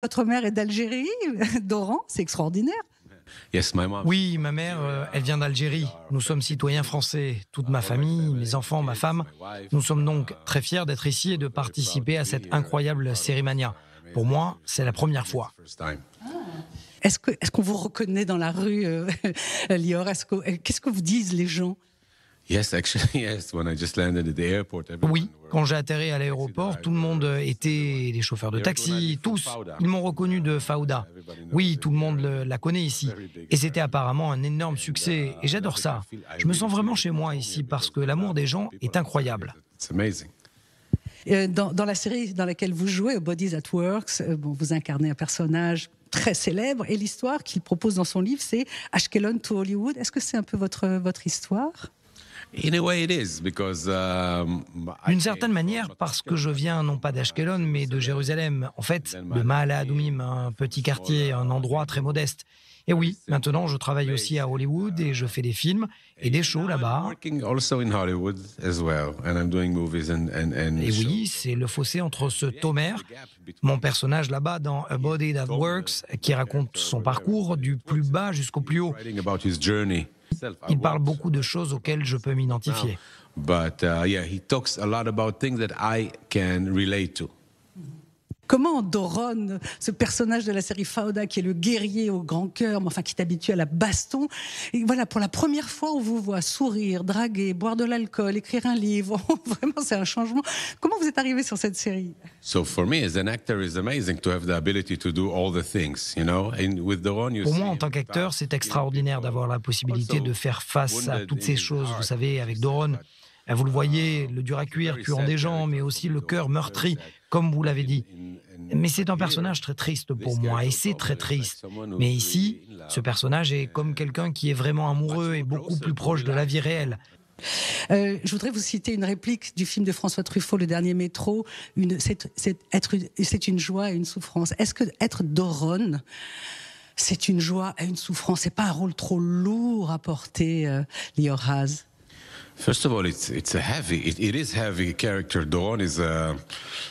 Votre mère est d'Algérie, d'Oran, c'est extraordinaire. Oui, ma mère, euh, elle vient d'Algérie. Nous sommes citoyens français. Toute ma famille, mes enfants, ma femme. Nous sommes donc très fiers d'être ici et de participer à cette incroyable cérémonie. Pour moi, c'est la première fois. Ah. Est-ce qu'on est qu'on vous reconnaît dans la rue, euh, Lior euh, Qu'est-ce que vous disent les gens oui, quand j'ai atterri à l'aéroport, tout le monde était, des chauffeurs de taxi, tous, ils m'ont reconnu de Fauda. Oui, tout le monde la connaît ici. Et c'était apparemment un énorme succès, et uh, j'adore ça. Je me sens vraiment chez moi ici parce que l'amour des gens est incroyable. Euh, dans, dans, la série dans laquelle vous jouez, Bodies at Work, euh, bon, vous incarnez un personnage très célèbre et l'histoire qu'il propose dans son livre, c'est Ashkelon to Hollywood. Est-ce que c'est un peu votre, votre histoire Um, D'une certaine manière, parce que je viens non pas d'Ashkelon, mais de Jérusalem, en fait, de à Adoumim, un petit quartier, un endroit très modeste. Et oui, maintenant, je travaille aussi à Hollywood et je fais des films et des shows là-bas. Et oui, c'est le fossé entre ce Tomer, mon personnage là-bas dans A Body That Works, qui raconte uh, son parcours du plus bas jusqu'au plus haut. Il parle beaucoup de choses auxquelles je peux m'identifier. But uh, yeah, he talks a lot about things that I can relate to comment Doron, ce personnage de la série Fauda, qui est le guerrier au grand cœur, mais enfin qui est habitué à la baston, et voilà, pour la première fois, on vous voit sourire, draguer, boire de l'alcool, écrire un livre. Oh, vraiment, c'est un changement. Comment vous êtes arrivé sur cette série Pour moi, en tant qu'acteur, c'est extraordinaire d'avoir la possibilité de faire face à toutes ces choses. Vous savez, avec Doron. Ah, vous le voyez, le dur à cuire tuant des gens, mais aussi le cœur meurtri, comme vous l'avez dit. Mais c'est un personnage très triste pour moi, et c'est très triste. Mais ici, ce personnage est comme quelqu'un qui est vraiment amoureux et beaucoup plus proche de la vie réelle. Euh, je voudrais vous citer une réplique du film de François Truffaut, Le Dernier Métro. C'est une joie et une souffrance. Est-ce que être c'est une joie et une souffrance C'est pas un rôle trop lourd à porter, euh,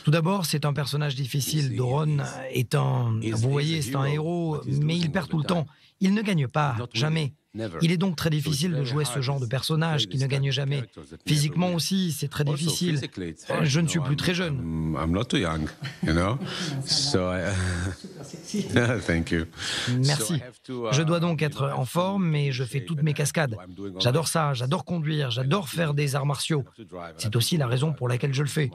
tout d'abord, c'est un personnage difficile. Doron est un, vous voyez, c'est un héros, mais il perd tout le temps. Il ne gagne pas, jamais. Il est donc très difficile de jouer ce genre de personnage qui ne gagne jamais. Physiquement aussi, c'est très difficile. Oh, je ne suis plus très jeune. Merci. Uh, je dois donc être en forme mais je fais toutes mes cascades. J'adore ça, j'adore conduire, j'adore faire des arts martiaux. C'est aussi la raison pour laquelle je le fais.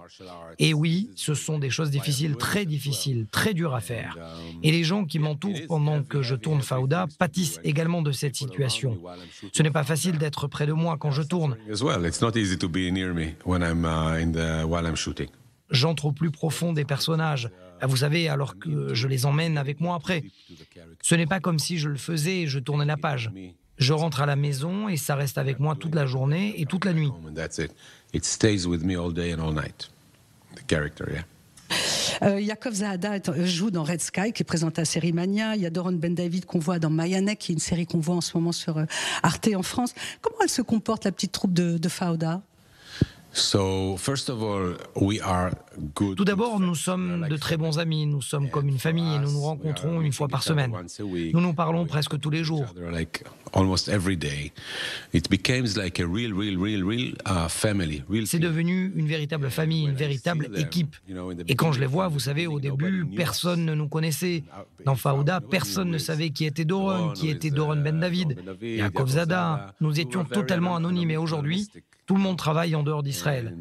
Et oui, ce sont des choses difficiles, très difficiles, très dures à faire. Um, Et les gens qui m'entourent pendant que je tourne Fauda pâtissent également de cette situation ah, Ce n'est pas facile d'être près de moi quand je tourne. J'entre au plus profond des personnages, ah, vous savez, alors que je les emmène avec moi après. Ce n'est pas comme si je le faisais et je tournais la page. Je rentre à la maison et ça reste avec moi toute la journée et toute la nuit. Euh, Zahada joue dans Red Sky, qui est présente à Série Mania. Il y a Doron Ben David qu'on voit dans Mayanek, qui est une série qu'on voit en ce moment sur euh, Arte en France. Comment elle se comporte, la petite troupe de, de Fauda tout d'abord, nous sommes de très bons amis, nous sommes comme une famille et nous nous rencontrons une fois par semaine. Nous nous parlons presque tous les jours. C'est devenu une véritable famille, une véritable équipe. Et quand je les vois, vous savez, au début, personne ne nous connaissait. Dans Faouda, personne ne savait qui était Doron, qui était ben uh, Doron Ben David, à Zada. Nous étions totalement anonymes et aujourd'hui, tout le monde travaille en dehors d'Israël.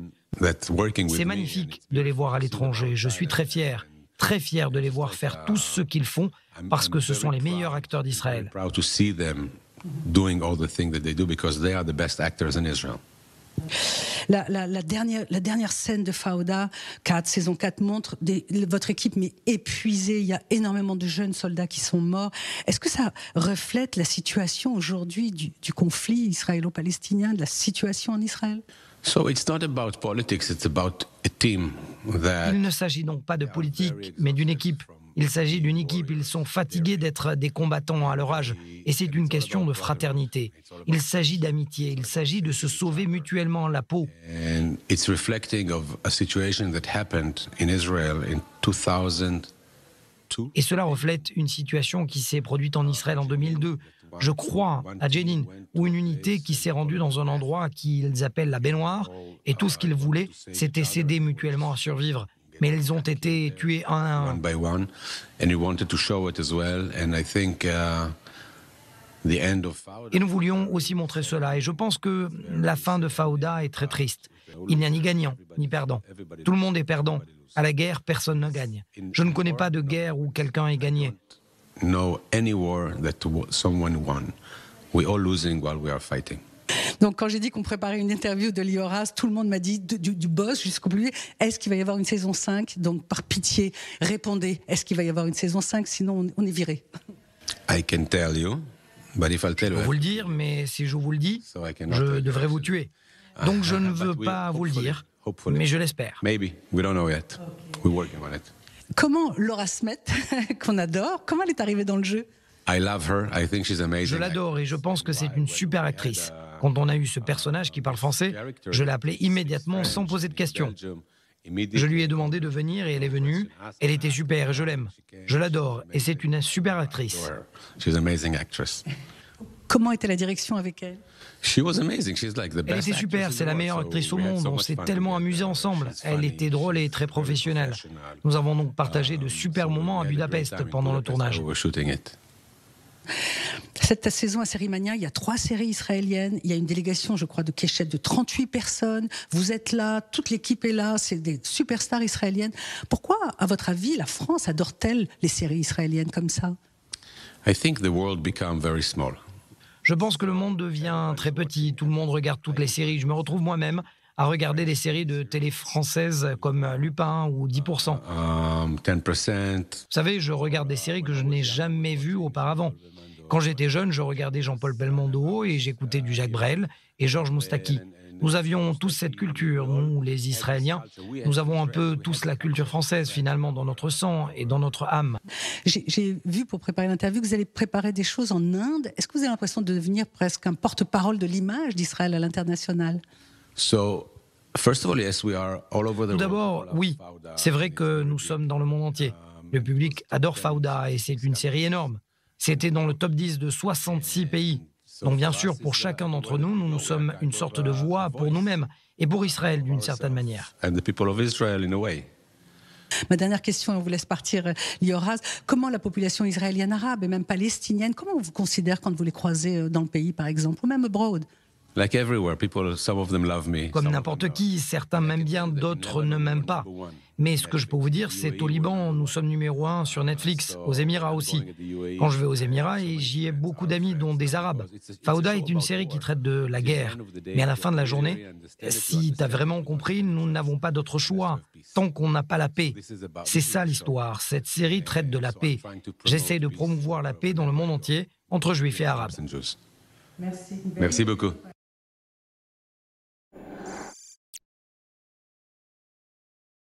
C'est magnifique de les voir à l'étranger. Je suis très fier, très fier de les voir faire tout ce qu'ils font uh, parce que ce sont les meilleurs acteurs d'Israël. La, dernière, la dernière scène de Fauda, 4, saison 4, montre des, votre équipe mais épuisée. Il y a énormément de jeunes soldats qui sont morts. Est-ce que ça reflète la situation aujourd'hui du, du conflit israélo-palestinien, de la situation en Israël Il ne s'agit donc pas de politique, mais d'une équipe. Il s'agit d'une équipe, ils sont fatigués d'être des combattants à leur âge, et c'est une question de fraternité. Il s'agit d'amitié, il s'agit de se sauver mutuellement la peau. Et cela reflète une situation qui s'est produite en Israël en 2002. Je crois à Jenin, où une unité qui s'est rendue dans un endroit qu'ils appellent la baignoire, et tout ce qu'ils voulaient, c'était s'aider mutuellement à survivre mais elles ont été uh, tuées un à un. Et nous voulions aussi montrer cela. Et je pense que la fin de Fauda est très triste. Il n'y a ni gagnant, ni perdant. Tout le monde est perdant. À la guerre, personne ne gagne. Je ne connais pas de guerre où quelqu'un ait gagné. No, any war that someone won. all donc quand j'ai dit qu'on préparait une interview de Lioras, tout le monde m'a dit, du, boss jusqu'au plus, est-ce qu'il va y avoir une saison 5 Donc par pitié, répondez, est-ce qu'il va y avoir une saison 5 Sinon, on, est viré. I tell you. But bah, if tell Je peux vous le dire, mais si je vous le dis, je devrais vous tuer. Ah, Donc je ah, ne ah, veux pas vous le dire, mais je l'espère. Maybe. We don't know yet. We're working on it. Comment Laura Smith, qu'on adore, comment elle est arrivée dans le jeu Je l'adore et je pense que c'est une super actrice. Uh, quand on a eu ce personnage qui parle français, je l'ai appelé immédiatement sans poser de questions. Je lui ai demandé de venir et elle est venue. Elle était super et je l'aime. Je l'adore et c'est une super actrice. Comment était la direction avec elle Elle était super, c'est la meilleure actrice au monde. On s'est tellement amusés ensemble. Elle était drôle et très professionnelle. Nous avons donc uh, partagé de super moments à Budapest pendant le tournage. Cette saison à Sérimania, il y a trois séries israéliennes. Il y a une délégation, je crois, de Keshet, de 38 personnes. Vous êtes là, toute l'équipe est là, c'est des superstars israéliennes. Pourquoi, à votre avis, la France adore-t-elle les séries israéliennes comme ça Je pense que le monde devient très petit. Tout le monde regarde toutes les séries. Je me retrouve moi-même à regarder des séries de télé françaises comme euh, Lupin ou 10%. 10%. Euh, euh, vous savez, je regarde des séries que je n'ai jamais vues auparavant. Quand j'étais jeune, je regardais Jean-Paul Belmondo et j'écoutais du Jacques Brel et Georges Moustaki. Nous avions tous cette culture, nous, les Israéliens. Nous avons un peu tous la culture française, finalement, dans notre sang et dans notre âme. J'ai vu pour préparer l'interview que vous allez préparer des choses en Inde. Est-ce que vous avez l'impression de devenir presque un porte-parole de l'image d'Israël à l'international So, Tout d'abord, oui, c'est vrai que nous sommes dans le monde entier. Le public adore Fauda et c'est une série énorme. C'était dans le top 10 de 66 pays. Donc bien sûr, pour chacun d'entre nous, nous, nous sommes une sorte de voix pour nous-mêmes et pour Israël d'une certaine manière. Ma dernière question, on vous laisse partir, Lioraz. Euh, comment la population israélienne arabe et même palestinienne, comment on vous considère quand vous les croisez euh, dans le pays, par exemple, ou même abroad comme n'importe qui, certains m'aiment bien, d'autres ne m'aiment pas. Mais ce que je peux vous dire, c'est au e Liban, nous sommes numéro un sur Netflix, aux Émirats aussi. E Quand je vais aux Émirats, et j'y ai beaucoup d'amis, dont des e Arabes. Fauda est une série qui traite de la guerre. Mais à la fin de la journée, si tu as vraiment compris, nous n'avons pas d'autre choix, tant qu'on n'a pas la paix. C'est ça l'histoire, cette série traite de la paix. J'essaie de promouvoir la paix dans le monde entier, entre juifs et arabes. Merci beaucoup.